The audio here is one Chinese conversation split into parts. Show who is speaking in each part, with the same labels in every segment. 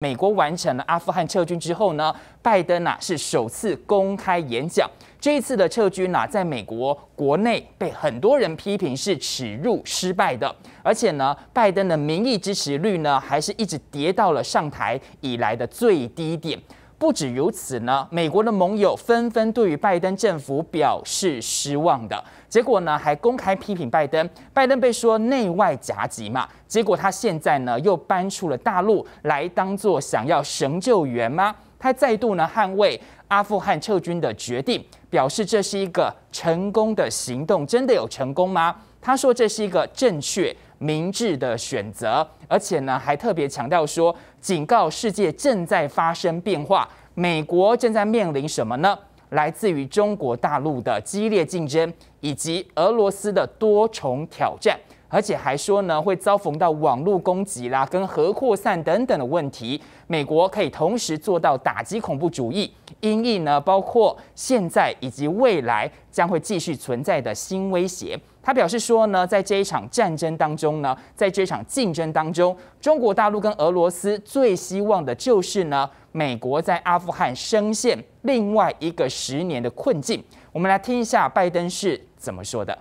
Speaker 1: 美国完成了阿富汗撤军之后呢，拜登呐是首次公开演讲。这一次的撤军呐，在美国国内被很多人批评是耻辱、失败的，而且呢，拜登的民意支持率呢，还是一直跌到了上台以来的最低点。不止如此呢，美国的盟友纷纷对于拜登政府表示失望的结果呢，还公开批评拜登。拜登被说内外夹击嘛，结果他现在呢又搬出了大陆来，当做想要神救援吗？他再度呢捍卫阿富汗撤军的决定，表示这是一个成功的行动，真的有成功吗？他说这是一个正确。明智的选择，而且呢，还特别强调说，警告世界正在发生变化，美国正在面临什么呢？来自于中国大陆的激烈竞争，以及俄罗斯的多重挑战，而且还说呢，会遭逢到网络攻击啦，跟核扩散等等的问题。美国可以同时做到打击恐怖主义，因应呢，包括现在以及未来将会继续存在的新威胁。他表示说呢，在这一场战争当中呢，在这场竞争当中，中国大陆跟俄罗斯最希望的就是呢，美国在阿富汗深陷另外一个十年的困境。我们来听一下拜登是怎么说的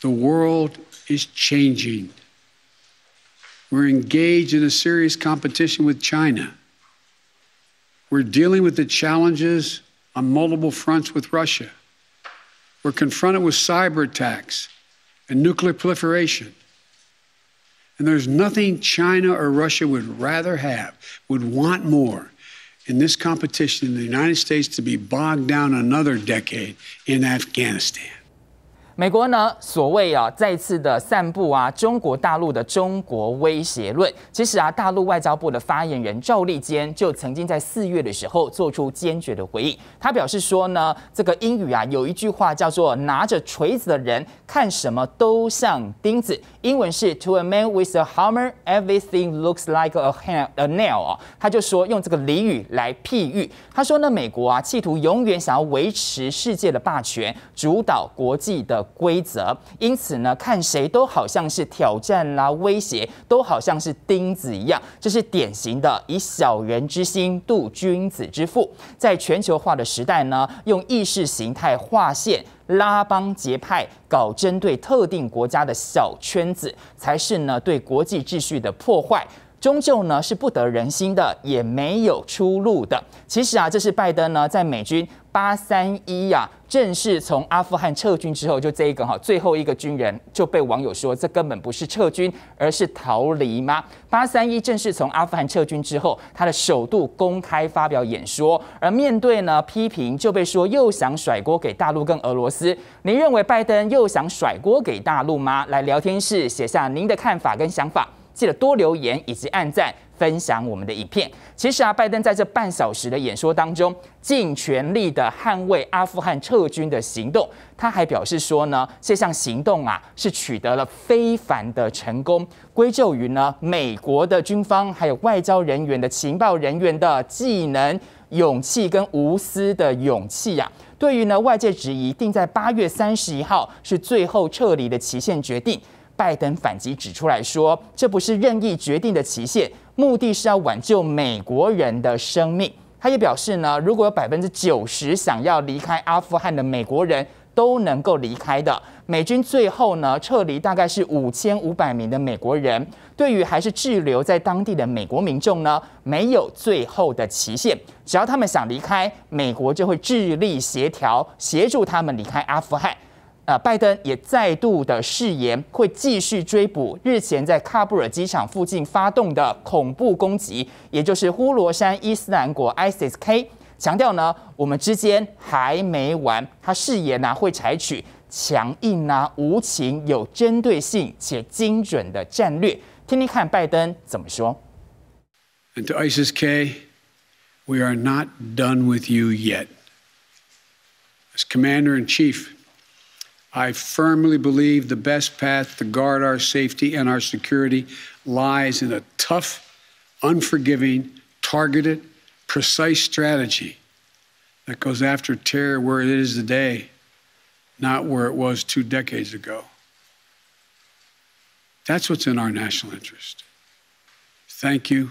Speaker 2: ：“The world is changing. We're engaged in a serious competition with China. We're dealing with the challenges on multiple fronts with Russia.” We're confronted with cyber attacks and nuclear proliferation. And there's nothing China or Russia would rather have, would want more in this competition in the United States to be bogged down another decade in Afghanistan.
Speaker 1: 美国呢，所谓啊，再次的散布啊，中国大陆的中国威胁论。其实啊，大陆外交部的发言人赵立坚就曾经在四月的时候做出坚决的回应。他表示说呢，这个英语啊，有一句话叫做“拿着锤子的人看什么都像钉子”，英文是 “To a man with a hammer, everything looks like a h a nail”。啊，他就说用这个俚语来譬喻。他说呢，美国啊，企图永远想要维持世界的霸权，主导国际的。规则，因此呢，看谁都好像是挑战啦，威胁都好像是钉子一样，这是典型的以小人之心度君子之腹。在全球化的时代呢，用意识形态划线、拉帮结派、搞针对特定国家的小圈子，才是呢对国际秩序的破坏。终究呢是不得人心的，也没有出路的。其实啊，这是拜登呢在美军八三一呀正式从阿富汗撤军之后，就这一个哈最后一个军人就被网友说这根本不是撤军，而是逃离吗？八三一正式从阿富汗撤军之后，他的首度公开发表演说，而面对呢批评就被说又想甩锅给大陆跟俄罗斯。您认为拜登又想甩锅给大陆吗？来聊天室写下您的看法跟想法。记得多留言以及按赞分享我们的影片。其实啊，拜登在这半小时的演说当中，尽全力的捍卫阿富汗撤军的行动。他还表示说呢，这项行动啊是取得了非凡的成功，归咎于呢美国的军方还有外交人员的情报人员的技能、勇气跟无私的勇气呀。对于呢外界质疑，定在八月三十一号是最后撤离的期限决定。拜登反击指出来说：“这不是任意决定的期限，目的是要挽救美国人的生命。”他也表示呢，如果有百分之九十想要离开阿富汗的美国人都能够离开的，美军最后呢撤离大概是五千五百名的美国人。对于还是滞留在当地的美国民众呢，没有最后的期限，只要他们想离开，美国就会致力协调协助他们离开阿富汗。呃，拜登也再度的誓言会继续追捕日前在喀布尔机场附近发动的恐怖攻击，也就是呼罗珊伊斯兰国 （ISISK）。强调呢，我们之间还没完。他誓言呢，会采取强硬、呢无情、有针对性且
Speaker 2: 精准的
Speaker 1: 战略。听听看，拜登怎么说？And to
Speaker 2: ISISK, we are not done with you yet. As Commander in Chief. I firmly believe the best path to guard our safety and our security lies in a tough, unforgiving, targeted, precise strategy that goes after terror where it is today, not where it was two decades ago. That's what's in our national interest. Thank you.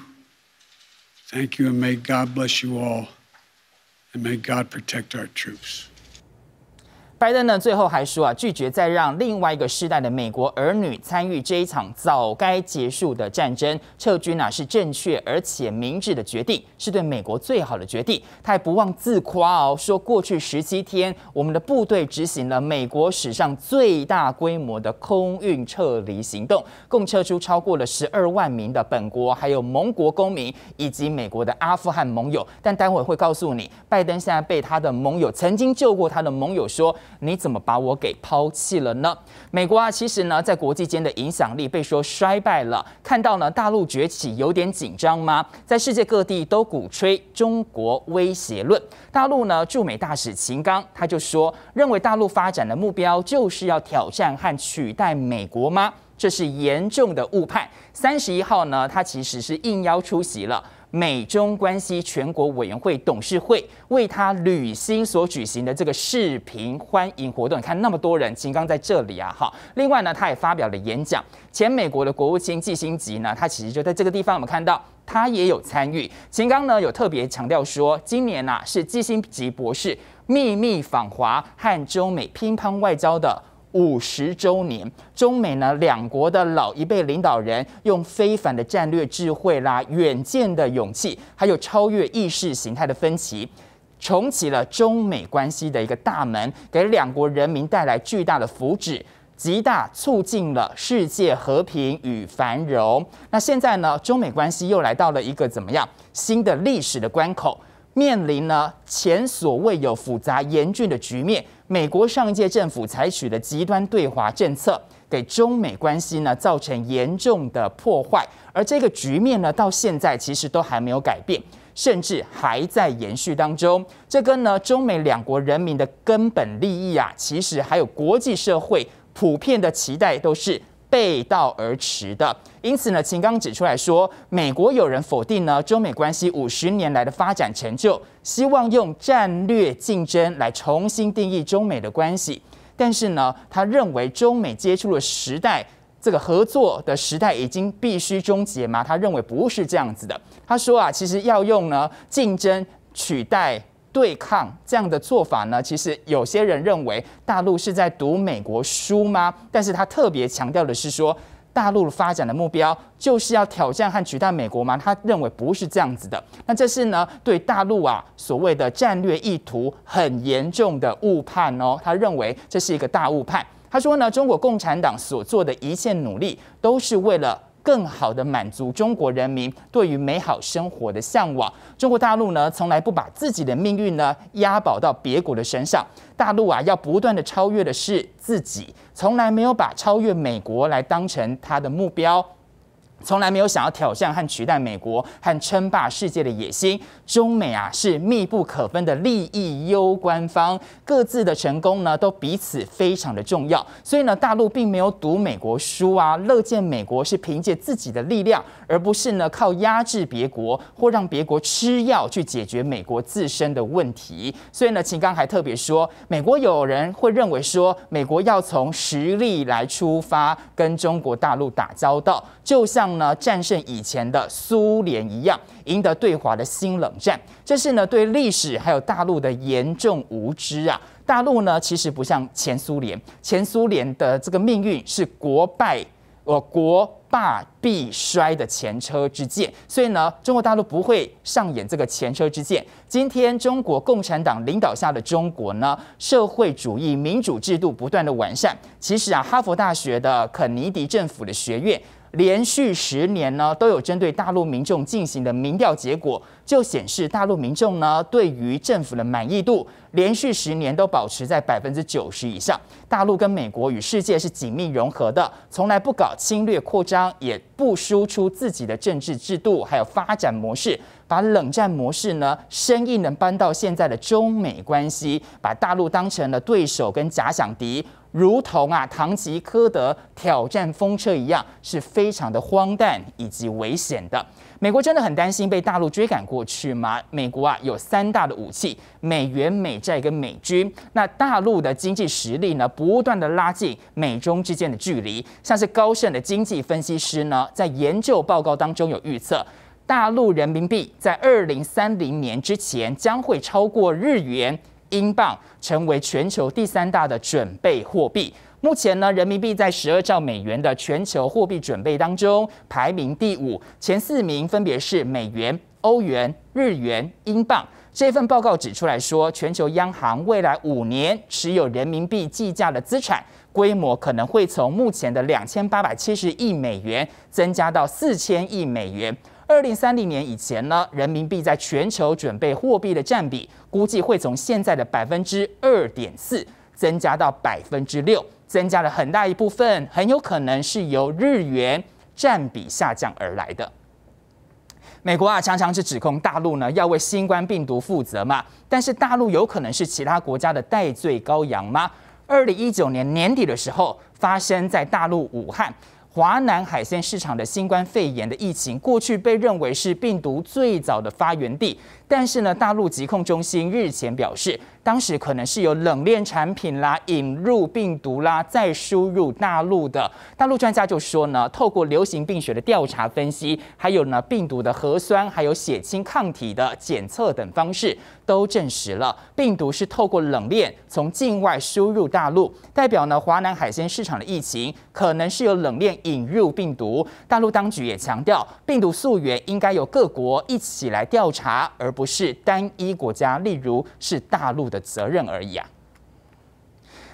Speaker 2: Thank you, and may God bless you all, and may God protect our troops.
Speaker 1: 拜登呢，最后还说啊，拒绝再让另外一个世代的美国儿女参与这一场早该结束的战争，撤军啊是正确而且明智的决定，是对美国最好的决定。他还不忘自夸哦，说过去十七天，我们的部队执行了美国史上最大规模的空运撤离行动，共撤出超过了十二万名的本国还有盟国公民以及美国的阿富汗盟友。但待会会告诉你，拜登现在被他的盟友曾经救过他的盟友说。你怎么把我给抛弃了呢？美国啊，其实呢，在国际间的影响力被说衰败了。看到呢，大陆崛起有点紧张吗？在世界各地都鼓吹中国威胁论。大陆呢，驻美大使秦刚他就说，认为大陆发展的目标就是要挑战和取代美国吗？这是严重的误判。三十一号呢，他其实是应邀出席了。美中关系全国委员会董事会为他履新所举行的这个视频欢迎活动，看那么多人，秦刚在这里啊，好，另外呢，他也发表了演讲。前美国的国务卿季辛吉呢，他其实就在这个地方，我们看到他也有参与。秦刚呢，有特别强调说，今年呢是基辛吉博士秘密访华和中美乒乓外交的。五十周年，中美呢两国的老一辈领导人用非凡的战略智慧啦、远见的勇气，还有超越意识形态的分歧，重启了中美关系的一个大门，给两国人民带来巨大的福祉，极大促进了世界和平与繁荣。那现在呢，中美关系又来到了一个怎么样新的历史的关口，面临呢前所未有复杂严峻的局面。美国上一届政府采取的极端对华政策，给中美关系呢造成严重的破坏，而这个局面呢到现在其实都还没有改变，甚至还在延续当中。这跟呢中美两国人民的根本利益啊，其实还有国际社会普遍的期待都是。背道而驰的，因此呢，秦刚指出来说，美国有人否定呢中美关系五十年来的发展成就，希望用战略竞争来重新定义中美的关系。但是呢，他认为中美接触的时代，这个合作的时代已经必须终结吗？他认为不是这样子的。他说啊，其实要用呢竞争取代。对抗这样的做法呢，其实有些人认为大陆是在读美国书吗？但是他特别强调的是说，大陆发展的目标就是要挑战和取代美国吗？他认为不是这样子的。那这是呢对大陆啊所谓的战略意图很严重的误判哦。他认为这是一个大误判。他说呢，中国共产党所做的一切努力都是为了。更好的满足中国人民对于美好生活的向往。中国大陆呢，从来不把自己的命运呢押宝到别国的身上。大陆啊，要不断的超越的是自己，从来没有把超越美国来当成他的目标。从来没有想要挑战和取代美国和称霸世界的野心。中美啊是密不可分的利益攸关方，各自的成功呢都彼此非常的重要。所以呢，大陆并没有读美国书啊，乐见美国是凭借自己的力量，而不是呢靠压制别国或让别国吃药去解决美国自身的问题。所以呢，秦刚还特别说，美国有人会认为说，美国要从实力来出发跟中国大陆打交道，就像。呢，战胜以前的苏联一样，赢得对华的新冷战，这是呢对历史还有大陆的严重无知啊！大陆呢，其实不像前苏联，前苏联的这个命运是国败呃国霸必衰的前车之鉴，所以呢，中国大陆不会上演这个前车之鉴。今天中国共产党领导下的中国呢，社会主义民主制度不断的完善，其实啊，哈佛大学的肯尼迪政府的学院。连续十年呢，都有针对大陆民众进行的民调结果，就显示大陆民众呢对于政府的满意度，连续十年都保持在百分之九十以上。大陆跟美国与世界是紧密融合的，从来不搞侵略扩张，也不输出自己的政治制度还有发展模式，把冷战模式呢生硬的搬到现在的中美关系，把大陆当成了对手跟假想敌。如同啊，唐吉诃德挑战风车一样，是非常的荒诞以及危险的。美国真的很担心被大陆追赶过去吗？美国啊，有三大的武器：美元、美债跟美军。那大陆的经济实力呢，不断的拉近美中之间的距离。像是高盛的经济分析师呢，在研究报告当中有预测，大陆人民币在二零三零年之前将会超过日元。英镑成为全球第三大的准备货币。目前呢，人民币在十二兆美元的全球货币准备当中排名第五，前四名分别是美元、欧元、日元、英镑。这份报告指出来说，全球央行未来五年持有人民币计价的资产规模可能会从目前的两千八百七十亿美元增加到四千亿美元。二零三零年以前呢，人民币在全球准备货币的占比估计会从现在的百分之二点四增加到百分之六，增加了很大一部分，很有可能是由日元占比下降而来的。美国啊，常常是指控大陆呢要为新冠病毒负责嘛，但是大陆有可能是其他国家的戴罪羔羊吗？二零一九年年底的时候，发生在大陆武汉。华南海鲜市场的新冠肺炎的疫情，过去被认为是病毒最早的发源地。但是呢，大陆疾控中心日前表示，当时可能是有冷链产品啦引入病毒啦再输入大陆的。大陆专家就说呢，透过流行病学的调查分析，还有呢病毒的核酸，还有血清抗体的检测等方式，都证实了病毒是透过冷链从境外输入大陆。代表呢，华南海鲜市场的疫情可能是由冷链引入病毒。大陆当局也强调，病毒溯源应该由各国一起来调查，而不。不是单一国家，例如是大陆的责任而已啊。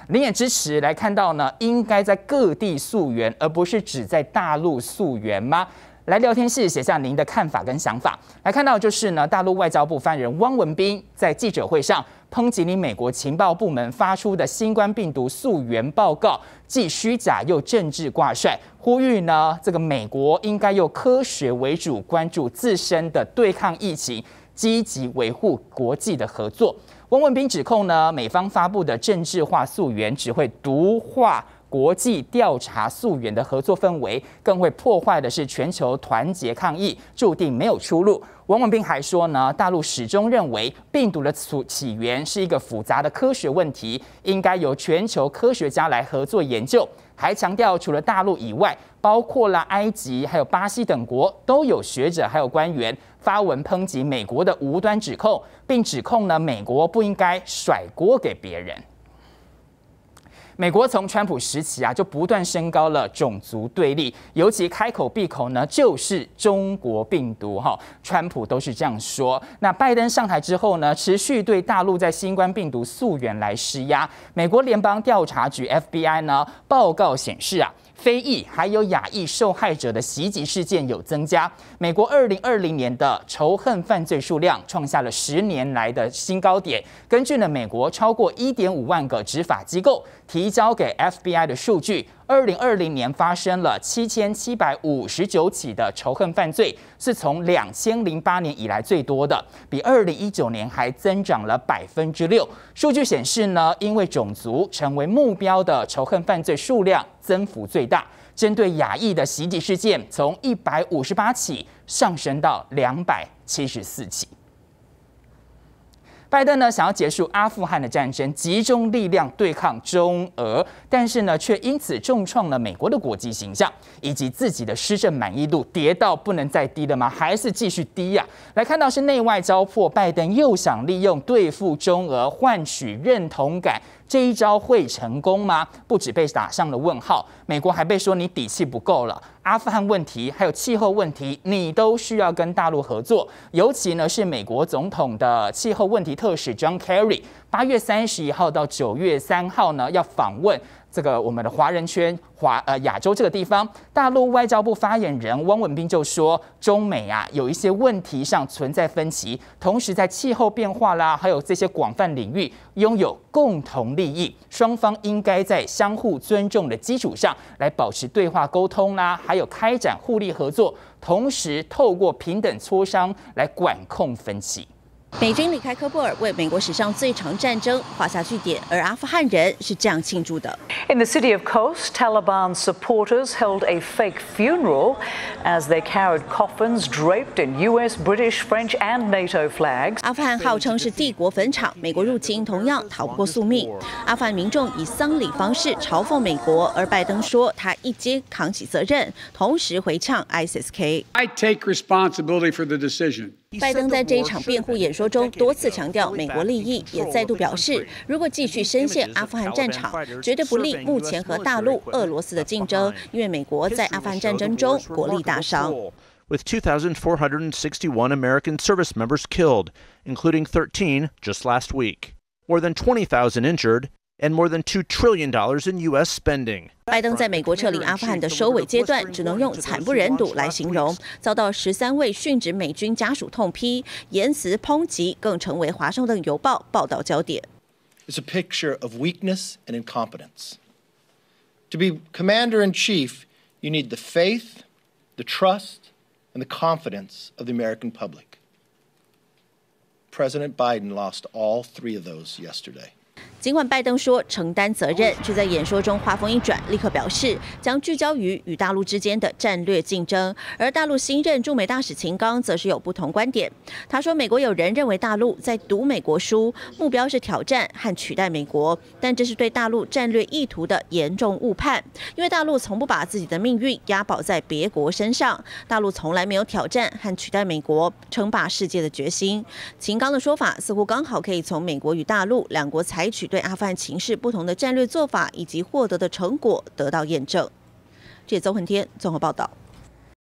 Speaker 1: 您也支持来看到呢？应该在各地溯源，而不是只在大陆溯源吗？来聊天室写下您的看法跟想法。来看到就是呢，大陆外交部发言人汪文斌在记者会上抨击你美国情报部门发出的新冠病毒溯源报告既虚假又政治挂帅，呼吁呢这个美国应该用科学为主，关注自身的对抗疫情。积极维护国际的合作。汪文斌指控呢，美方发布的政治化溯源只会毒化国际调查溯源的合作氛围，更会破坏的是全球团结抗疫，注定没有出路。王文斌还说呢，大陆始终认为病毒的起起源是一个复杂的科学问题，应该由全球科学家来合作研究。还强调，除了大陆以外，包括了埃及、还有巴西等国，都有学者还有官员发文抨击美国的无端指控，并指控呢，美国不应该甩锅给别人。美国从川普时期啊就不断升高了种族对立，尤其开口闭口呢就是中国病毒哈，川普都是这样说。那拜登上台之后呢，持续对大陆在新冠病毒溯源来施压。美国联邦调查局 FBI 呢报告显示啊。非裔还有亚裔受害者的袭击事件有增加。美国二零二零年的仇恨犯罪数量创下了十年来的新高点，根据了美国超过一点五万个执法机构提交给 FBI 的数据。二零二零年发生了七千七百五十九起的仇恨犯罪，是从两千零八年以来最多的，比二零一九年还增长了百分之六。数据显示呢，因为种族成为目标的仇恨犯罪数量增幅最大，针对亚裔的袭击事件从一百五十八起上升到两百七十四起。拜登呢，想要结束阿富汗的战争，集中力量对抗中俄，但是呢，却因此重创了美国的国际形象以及自己的施政满意度，跌到不能再低了吗？还是继续低呀？来看到是内外交迫，拜登又想利用对付中俄换取认同感。这一招会成功吗？不止被打上了问号，美国还被说你底气不够了。阿富汗问题还有气候问题，你都需要跟大陆合作。尤其呢，是美国总统的气候问题特使 John Kerry，八月三十一号到九月三号呢，要访问。这个我们的华人圈、华呃亚洲这个地方，大陆外交部发言人汪文斌就说，中美啊有一些问题上存在分歧，同时在气候变化啦，还有这些广泛领域拥有共同利益，双方应该在相互尊重的基础上来保持对话沟通啦，还有开展互利合作，同时透过平等磋商来管
Speaker 3: 控分歧。美军离开喀布尔为美国史上最长战争画下句点，而阿富汗人是这样庆祝的：In the city of Khost, Taliban supporters held a fake funeral as they carried coffins draped in U.S., British, French, and NATO flags。阿富汗号称是帝国坟场，美国入侵同样逃不过宿命。阿富汗民众以丧礼方式嘲讽美国，而拜登说他一肩扛起责任，同时回呛 ISIS-K：I take responsibility for the decision. 拜登在这一场辩护演说中多次强调美国利益，也再度表示，如果继续深陷阿富汗战场，绝对不利目前和大陆、俄罗斯的竞争，因为美国在阿富汗战争中国力大伤。
Speaker 1: with 2,461 American service members killed, including 13 just last week. More than 20,000 injured, and more than $2 trillion in U.S. spending.
Speaker 3: 拜登在美国撤离阿富汗的收尾阶段，只能用惨不忍睹来形容，遭到十三位殉职美军家属痛批，言辞抨击更成为《华盛顿邮报》报道焦点。It's a picture of weakness and incompetence. To be commander in chief, you need the faith, the trust, and the confidence of the American public. President Biden lost all three of those yesterday. 尽管拜登说承担责任，却在演说中话锋一转，立刻表示将聚焦于与大陆之间的战略竞争。而大陆新任驻美大使秦刚则是有不同观点。他说：“美国有人认为大陆在读美国书，目标是挑战和取代美国，但这是对大陆战略意图的严重误判。因为大陆从不把自己的命运押宝在别国身上，大陆从来没有挑战和取代美国称霸世界的决心。”秦刚的说法似乎刚好可以从美国与大陆两国采取。对阿富汗情势不同的战略做法以及获得的成果得到验证。这是周恒天综合报道。